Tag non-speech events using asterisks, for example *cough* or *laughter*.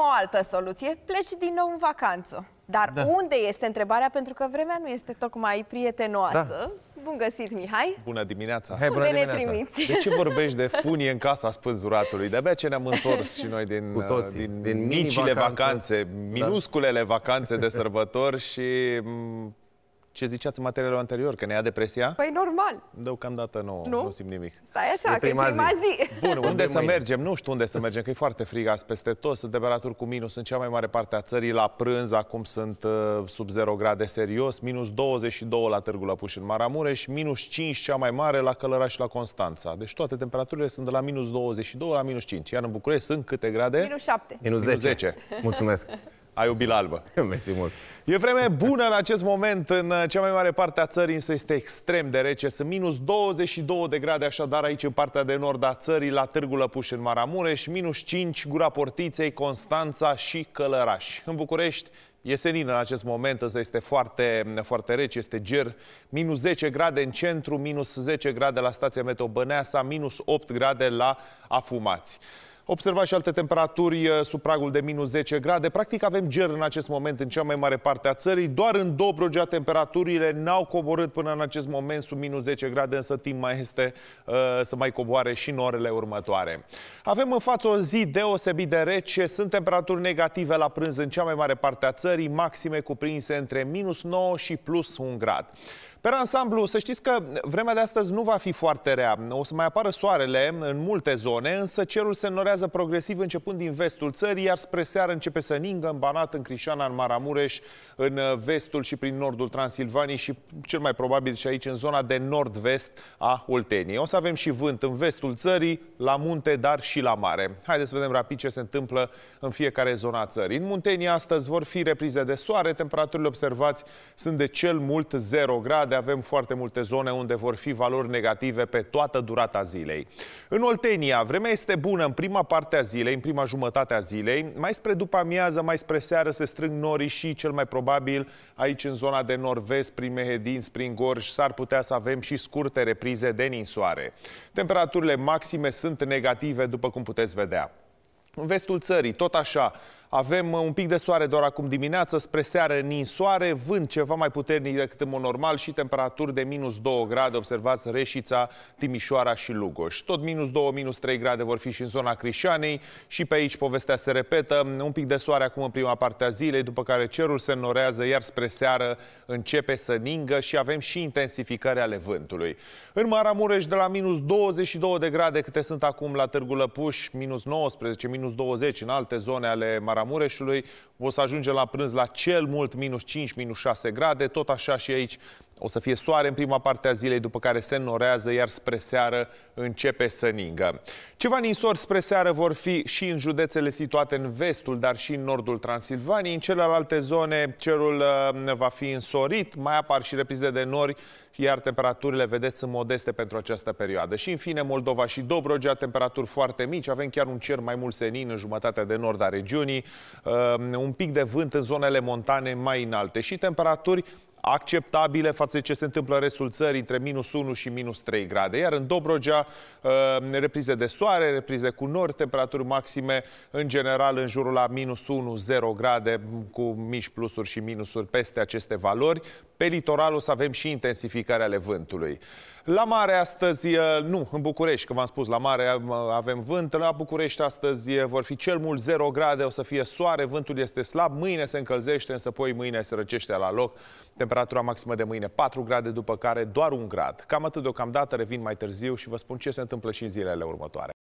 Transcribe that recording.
o altă soluție, pleci din nou în vacanță. Dar da. unde este întrebarea? Pentru că vremea nu este tocmai prietenoasă. Da. Bun găsit, Mihai! Bună dimineața! Hai, bună Unde dimineața. ne De ce vorbești de funie în casa spânzuratului? De-abia ce ne-am întors și noi din, Cu toții, din, din micile vacanțe, vacanțe da. minusculele vacanțe de sărbători și mm, ce ziceați în materialul anterior, că ne ia depresia? Păi normal. Deocamdată nu, nu? nu simt nimic. Stai așa, e prima, că e prima zi. zi. Bun, unde, unde să mâine? mergem? Nu știu unde să mergem, că e foarte frig azi peste tot, sunt temperaturi cu minus în cea mai mare parte a țării, la prânz acum sunt uh, sub 0 grade serios, minus 22 la Târgu Lăpuș în Maramureș, minus 5 cea mai mare la Călăraș și la Constanța. Deci toate temperaturile sunt de la minus 22 la minus 5. Iar în București sunt câte grade? Minus 7. Minus 10. Minus 10. Mulțumesc. *laughs* Ai bilă Albă. *laughs* Mersi mult. E vreme bună în acest moment. În cea mai mare parte a țării însă este extrem de rece. Sunt minus 22 de grade așadar aici în partea de nord a țării, la Târgu Lăpuș în Maramureș, minus 5 Gura Portiței, Constanța și Călăraș. În București E senin în acest moment, însă este foarte, foarte rece, este ger, minus 10 grade în centru, minus 10 grade la stația Meteo Băneasa, minus 8 grade la Afumați. Observați și alte temperaturi eh, sub pragul de minus 10 grade. Practic avem ger în acest moment în cea mai mare parte a țării. Doar în Dobrogea temperaturile n-au coborât până în acest moment sub minus 10 grade, însă timp mai este uh, să mai coboare și în orele următoare. Avem în față o zi deosebit de rece. Sunt temperaturi negative la prânz în cea mai mare parte a țării, maxime cuprinse între minus 9 și plus 1 grad. Pe ansamblu, să știți că vremea de astăzi nu va fi foarte rea. O să mai apară soarele în multe zone, însă cerul se înorează progresiv începând din vestul țării, iar spre seară începe să ningă în Banat, în Crișana, în Maramureș, în uh, vestul și prin nordul Transilvaniei și cel mai probabil și aici în zona de nord-vest a Olteniei. O să avem și vânt în vestul țării, la munte, dar și la mare. Haideți să vedem rapid ce se întâmplă în fiecare zona a țării. În Muntenia astăzi vor fi reprize de soare, temperaturile observați sunt de cel mult 0 grade, de avem foarte multe zone unde vor fi valori negative pe toată durata zilei. În Oltenia, vremea este bună în prima parte a zilei, în prima jumătate a zilei. Mai spre după amiază, mai spre seară se strâng norii și cel mai probabil aici în zona de nord-vest, prin Mehedin, prin Gorj, s-ar putea să avem și scurte reprize de ninsoare. Temperaturile maxime sunt negative, după cum puteți vedea. În vestul țării, tot așa, avem uh, un pic de soare doar acum dimineață, spre seară ninsoare, vânt ceva mai puternic decât în mod normal și temperaturi de minus 2 grade, observați Reșița, Timișoara și Lugoș. Tot minus 2, minus 3 grade vor fi și în zona Crișanei și pe aici povestea se repetă. Un pic de soare acum în prima parte a zilei, după care cerul se norează iar spre seară începe să ningă și avem și intensificarea ale vântului. În Maramureș de la minus 22 de grade câte sunt acum la Târgu Lăpuș, minus 19, minus 20 în alte zone ale Maramureș Maramureșului, o să ajunge la prânz la cel mult minus 5, minus 6 grade, tot așa și aici o să fie soare în prima parte a zilei, după care se norează, iar spre seară începe să ningă. Ceva ninsori spre seară vor fi și în județele situate în vestul, dar și în nordul Transilvaniei. În celelalte zone cerul uh, va fi însorit, mai apar și reprize de nori iar temperaturile, vedeți, sunt modeste pentru această perioadă. Și, în fine, Moldova și Dobrogea, temperaturi foarte mici, avem chiar un cer mai mult senin în jumătatea de nord a regiunii, ehm, un pic de vânt în zonele montane mai înalte și temperaturi acceptabile față de ce se întâmplă în restul țării, între minus 1 și minus 3 grade. Iar în Dobrogea, uh, reprize de soare, reprize cu nori, temperaturi maxime, în general, în jurul la minus 1, 0 grade, cu mici plusuri și minusuri peste aceste valori. Pe litoral o să avem și intensificarea ale vântului. La mare astăzi, uh, nu, în București, că v-am spus, la mare uh, avem vânt. La București astăzi vor fi cel mult 0 grade, o să fie soare, vântul este slab, mâine se încălzește, însă poi mâine se răcește la loc. Temperatura maximă de mâine 4 grade, după care doar 1 grad. Cam atât deocamdată, revin mai târziu și vă spun ce se întâmplă și în zilele următoare.